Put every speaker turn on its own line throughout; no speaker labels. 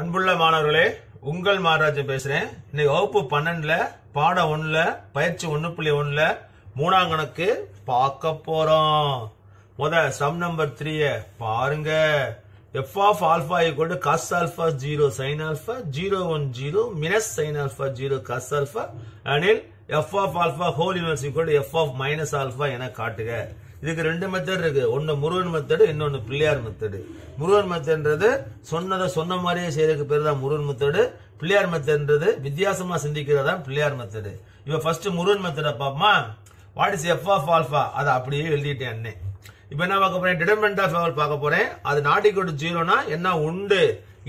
அன்புள்ள மாணவர்களே உங்கள் மகாராஜன் பேசுறேன் இன்னைக்கு வகுப்பு பன்னெண்டுல பாடம் ஒண்ணுல பயிற்சி ஒன்னு புள்ளி ஒண்ணுல மூணாம் கணக்கு பார்க்க போறோம் முத சம் நம்பர் த்ரீய பாருங்க F of alpha equal to cos alpha zero sine alpha zero one zero minus sine alpha zero cos alpha அனில் F of alpha whole inverse equal F of minus alpha என காட்டுக இதுக்கு ரெண்டு method இருக்கு ஒன்னு Murugan method இன்னொன்னு Pillaiyar method Murugan மெத்தட்ன்றது சொன்னதை சொன்ன மாதிரியே செய்யறதுக்கு பேர் தான் முருகன் மெத்தடு பிள்ளையார் மெத்தட்ன்றது வித்தியாசமா சிந்திக்கிறதா பிள்ளையார் மெத்தடு இப்ப ஃபர்ஸ்ட் முருகன் மெத்தடை பாப்பா what is F of alpha அதை அப்படியே எழுதிட்டேன் அண்ணே இப்போ என்ன பார்க்க போறேன் டிடர்மெண்ட் ஆஃப் பார்க்க போறேன் அது நாட்டிக்கோடு ஜீரோனா என்ன உண்டு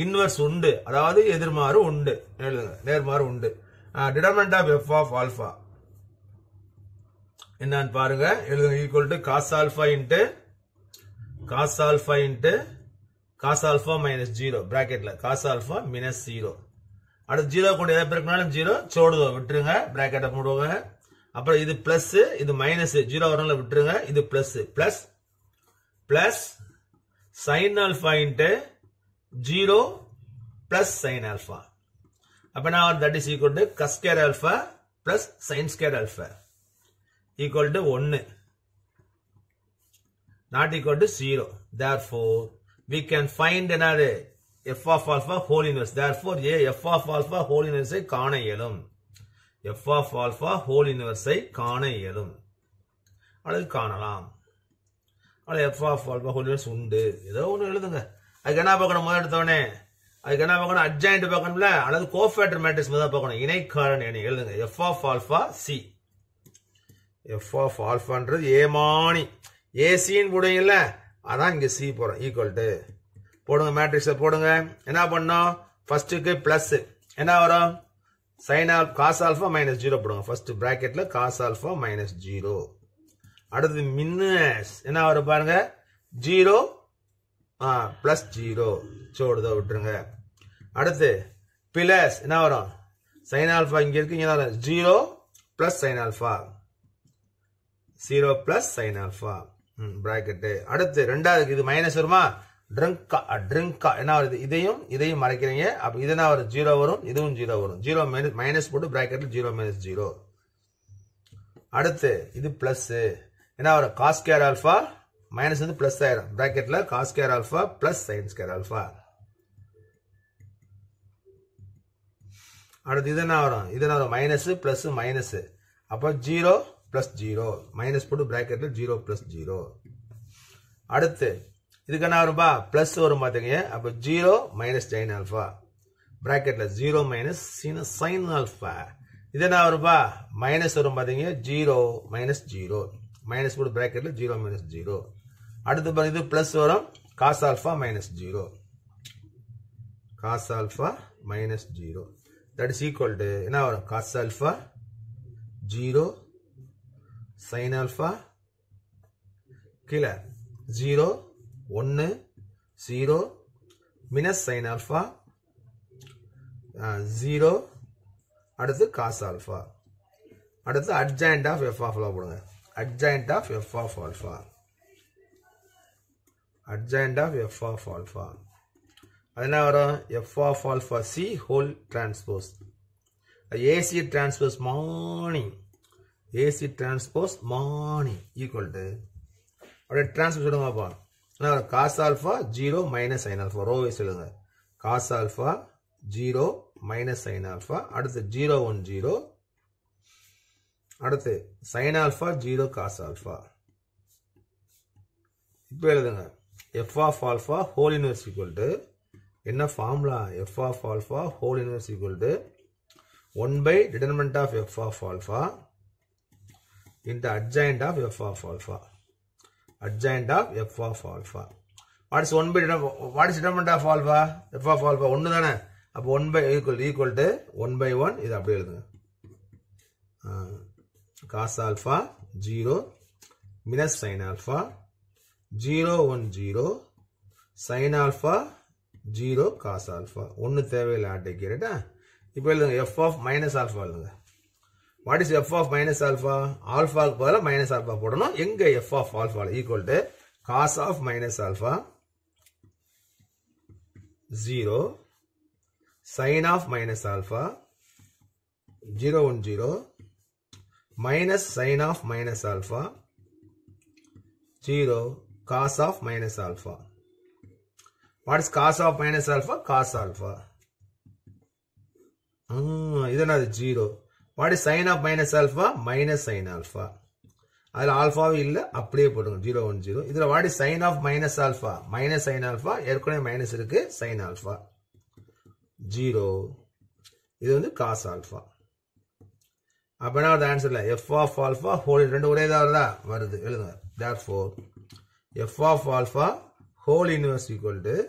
இன்வெர்ஸ் உண்டு அதாவது எதிர்மாறு உண்டு எழுதுங்க நேர்மாறு உண்டு determinant of F of alpha என்னன்னு பாருங்க எழுதுங்க equal to cos alpha into cos alpha into cos alpha minus zero பிராக்கெட்ல காஸ் ஆல்பா மைனஸ் ஜீரோ அடுத்து ஜீரோ கொண்டு எதை பெருக்கினாலும் ஜீரோ சோடுதோ விட்டுருங்க பிராக்கெட்டை மூடுவோங்க அப்புறம் இது பிளஸ் இது மைனஸ் ஜீரோ வரல விட்டுருங்க இது plus plus plus sine alpha into zero plus sine alpha அப்ப நான் that is equal to cos square alpha plus sine square alpha equal to ஒன்று not equal to zero therefore we can find என்னது F of alpha whole inverse therefore a F of alpha whole இன்வெர்ஸை காண இயலும் F of alpha whole இன்வெர்ஸை காண இயலும் அல்லது காணலாம் ஆனால் F of alpha whole inverse உண்டு ஏதோ ஒன்று எழுதுங்க அதுக்கு என்ன பார்க்கணும் முதல் எடுத்தோடனே அதுக்கு என்ன பார்க்கணும் அட்ஜாயிண்ட் பார்க்கணும்ல அல்லது கோஃபேட்டர் மேட்ரிக்ஸ் முதல் பார்க்கணும் இணைக்காரன் எழுதுங்க F of alpha C F of ஆல்ஃபான்றது ஏமானி ஏசின்னு போடுவீங்கல்ல அதான் இங்கே சி போகிறோம் ஈக்குவல் டு போடுங்க மேட்ரிக்ஸை போடுங்க என்ன பண்ணோம் ஃபஸ்ட்டுக்கு ப்ளஸ்ஸு என்ன வரும் sine all cos alpha minus zero போடுங்க ஃபர்ஸ்ட் ப்ராக்கெட்டில் காசு ஆல்ஃபா மைனஸ் ஜீரோ அடுத்து மின்னஸ் என்ன வரும் பாருங்க ஜீரோ ஆ ப்ளஸ் ஜீரோ சோடுதோ விட்டுருங்க அடுத்து பிளஸ் என்ன வரும் சைன் ஆல்ஃபா இங்கே இருக்குது இங்கே zero plus sine alpha zero plus sine alpha bracket அடுத்து ரெண்டாவது இது மைனஸ் வருமா ட்ரிங்கா ட்ரிங்கா என்ன வருது இதையும் இதையும் மறைக்கிறீங்க அப்போ இதுனா ஒரு ஜீரோ வரும் இதுவும் ஜீரோ வரும் ஜீரோ மைனஸ் மைனஸ் போட்டு ப்ராக்கெட்டில் ஜீரோ மைனஸ் ஜீரோ அடுத்து இது ப்ளஸ்ஸு என்ன ஒரு காஸ்கேர் ஆல்ஃபா மைனஸ் வந்து ப்ளஸ் ஆயிரும் ப்ராக்கெட்டில் cos square alpha plus sine square alpha அடுத்து இது என்ன வரும் இது என்ன வரும் மைனஸு ப்ளஸ்ஸு மைனஸு அப்போ ஜீரோ ப்ளஸ் ஜீரோ மைனஸ் போட்டு ப்ராக்கெட்டில் ஜீரோ ப்ளஸ் ஜீரோ அடுத்து இதுக்கு என்ன வரும்பா ப்ளஸ் வரும் பார்த்துங்க அப்போ ஜீரோ மைனஸ் sin alpha ப்ராக்கெட்டில் zero minus sin sine alpha இது என்ன வரும்பா மைனஸ் வரும் பார்த்தீங்க ஜீரோ மைனஸ் ஜீரோ மைனஸ் போட்டு ப்ராக்கெட்டில் ஜீரோ மைனஸ் ஜீரோ அடுத்து பார் இது ப்ளஸ் வரும் cos alpha minus zero cos alpha minus zero that is equal to என்ன வரும் cos alpha zero sine alpha கீழே ஜீரோ ஒன்று zero minus sine alpha zero அடுத்து காஸ் ஆல்ஃபா அடுத்து அட்ஜாயிண்ட் ஆஃப் எஃப் ஆஃப் போடுங்க adjoint of F of alpha adjoint of F of alpha அது என்ன வரும் F of alpha C whole transpose AC transpose மார்னிங் AC transpose மானி equal to அப்படியே transpose சொல்லுங்க பார்ப்போம் ஆனால் cos alpha zero minus sine alpha ரோவே சொல்லுங்க cos alpha zero minus sin alpha அடுத்து ஜீரோ ஒன் ஜீரோ அடுத்து sin alpha zero cos alpha இப்போ எழுதுங்க F of alpha whole inverse equal என்ன formula f of alpha whole inverse equal to one by determinant of F of alpha in the adjoint of f of alpha. Adjoint of f of alpha. What is 1 by what is determinant of alpha? f of alpha 1 தானே அப்போ 1 by equal equal to 1 by 1 இது அப்படியே எழுதுங்க cos alpha 0 minus sin alpha 0 1 0 sin alpha 0 cos alpha 1 தேவையில்லை ஆட்டை கேட்டா இப்போ எழுதுங்க f of minus alpha எழுதுங்க what is F of minus alpha ஆல்ஃபாவுக்கு பதிலாக மைனஸ் ஆல்ஃபா போடணும் எங்க F of alpha equal to cos of minus alpha zero sine of minus alpha zero one zero minus sine of minus alpha zero cos of minus alpha what is cos of minus alpha cos alpha இதனால் zero what is sine of minus alpha minus sine alpha அதில் alphaவு இல்லை அப்படியே போட்டுக்கணும் zero one zero இதில் what is sine of minus alpha minus sine alpha ஏற்கனவே minus இருக்கு sine alpha zero இது வந்து காஸ் ஆல்ஃபா அப்போ என்ன f of F of alpha whole ரெண்டு ஒரே வருது எழுதுங்க f for F of alpha equal to f of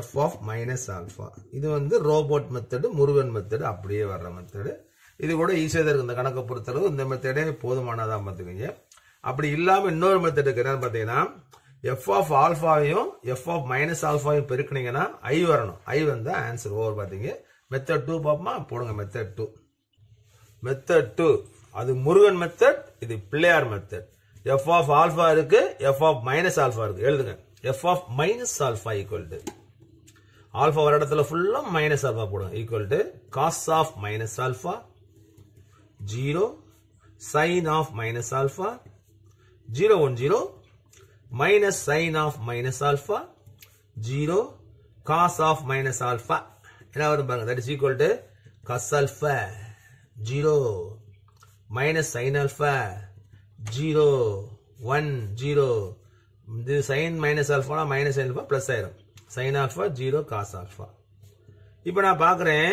F of minus alpha இது வந்து ரோபோட் மெத்தடு முருகன் மெத்தடு அப்படியே வர்ற மெத்தடு இது கூட ஈஸியாக தான் இருக்குது இந்த கணக்கை பொறுத்தளவு இந்த மெத்தடே போதுமானதாக பார்த்துக்கோங்க அப்படி இல்லாமல் இன்னொரு மெத்தட் இருக்குது என்னன்னு பார்த்தீங்கன்னா எஃப் ஆஃப் ஆல்ஃபாவையும் எஃப் ஆஃப் மைனஸ் ஆல்ஃபாவையும் பெருக்கினீங்கன்னா ஐ வரணும் ஐ வந்தால் ஆன்சர் ஓவர் பார்த்தீங்க மெத்தட் டூ பார்ப்போமா போடுங்க மெத்தட் டூ மெத்தட் டூ அது முருகன் மெத்தட் இது Pillaiyar method F of alpha இருக்கு எஃப் ஆஃப் மைனஸ் ஆல்ஃபா இருக்கு எழுதுங்க F of minus alpha equal to alpha ஒரு இடத்துல ஃபுல்லாக மைனஸ் ஆல்ஃபா போடுங்க equal to cos of minus alpha 0 sine of minus alpha 0 1 0 minus sine of minus alpha 0 cos of minus alpha என்ன வரும் பாருங்க that is equal to cos alpha 0 minus sin alpha 0 1 0 இது sin minus alpha minus alpha plus ஆயிரும் sin alpha 0 cos alpha இப்போ நான் பார்க்குறேன்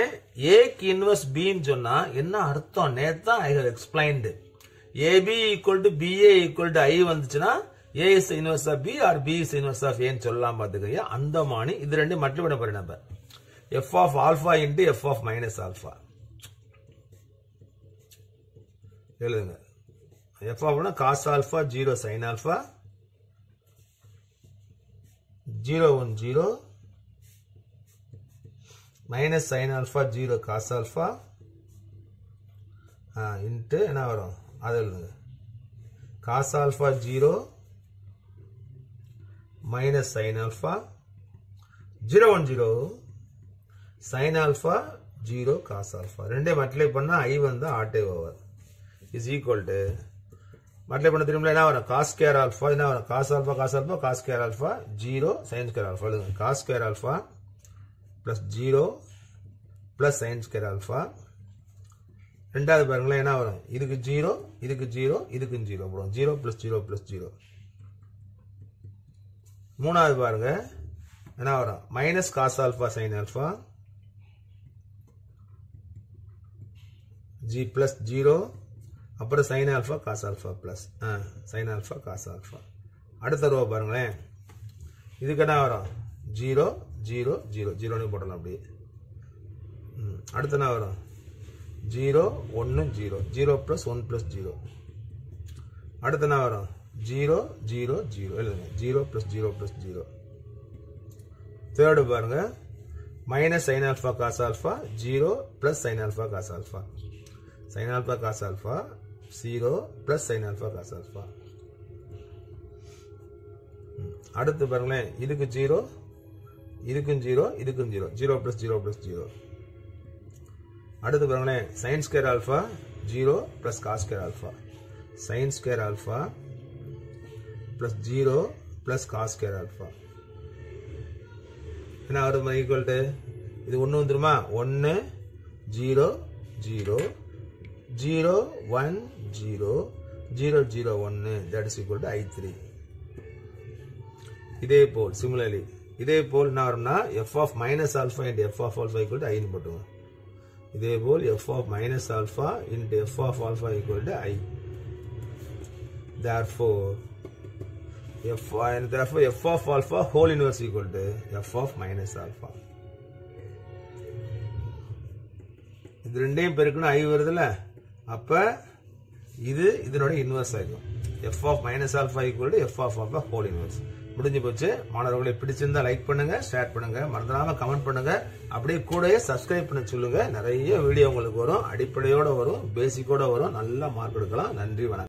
ஏக்கு inverse பின்னு சொன்னால் என்ன அர்த்தம் நேற்று தான் I have explained AB equal to BA equal to I வந்துச்சுன்னா A is inverse of B or B is inverse of ஏன்னு சொல்லலாம் பார்த்துக்கோங்க அந்த மாணி இது ரெண்டு மட்டும் விட போறேன் நம்ம F of alpha into F of minus alpha எழுதுங்க எஃப் ஆஃப்னா cos alpha zero sine alpha zero one zero minus sine alpha zero cos alpha into என்ன வரும் அதை எழுதுங்க cos alpha zero minus sine alpha zero one zero sine alpha zero cos alpha ரெண்டே multiply பண்ணால் I வந்து ஆட்டே over is equal to multiply பண்ண திரும்ப என்ன வரும் காஸ் கேர் ஆல்ஃபா என்ன வரும் cos alpha cos alpha cos square alpha zero sine square alpha எழுதுங்க cos square alpha plus zero plus sine square alpha ரெண்டாவது பாருங்களேன் என்ன வரும் இதுக்கு ஜீரோ இதுக்கு ஜீரோ இதுக்கு ஜீரோ போடும் zero plus zero plus zero மூணாவது பாருங்க என்ன வரும் minus cos alpha sine alpha ஜி ப்ளஸ் ஜீரோ அப்புறம் sine alpha cos alpha plus ஆ சைன் ஆல்ஃபா காஸ் ஆல்ஃபா அடுத்த ரோ பாருங்களேன் இதுக்கு என்ன வரும் ஜீரோ ஜீரோ ஜீரோ ஜீரோனே போடலாம் அப்படியே அடுத்த என்ன வரும் ஜீரோ ஒன்று zero zero plus one plus zero அடுத்த என்ன வரும் ஜீரோ ஜீரோ ஜீரோ இல்லைங்க zero plus zero plus zero third பாருங்கள் minus sine alpha cos alpha zero plus sine alpha cos alpha sine alpha cos alpha zero plus sine alpha cos alpha அடுத்து பாருங்களேன் இதுக்கு zero இதுக்கும் zero இதுக்கும் zero zero plus zero plus zero அடுத்து பாருங்களேன் sine square alpha zero plus cos square alpha sine square alpha plus zero plus cos square alpha என்ன வருது equal to இது ஒன்று வந்துருமா ஒன்று zero zero zero one zero zero zero ஒன்று that is equal to I three இதே போல் similarly இதே போல் என்ன வரும்னா F of minus alpha into F of alpha equal to ஐன்னு போட்டுவோம் இதே போல் F of minus alpha into F of alpha equal to I therefore f and therefore f of alpha whole inverse equal to f of minus alpha இது ரெண்டையும் பெருக்கணும் ஐ வருதுல்ல அப்போ இது இதனுடைய இன்வெர்ஸ் ஆகிடும் F of minus alpha equal to F of of whole inverse முடிஞ்சு போச்சு மாணவர்களை பிடிச்சிருந்தா லைக் பண்ணுங்க ஷேர் பண்ணுங்க மறந்துடாம கமெண்ட் பண்ணுங்க அப்படியே கூடயே சப்ஸ்கிரைப் பண்ண சொல்லுங்க நிறைய வீடியோ உங்களுக்கு வரும் அடிப்படையோட வரும் பேசிக்கோட வரும் நல்லா மார்க் எடுக்கலாம் நன்றி வணக்கம்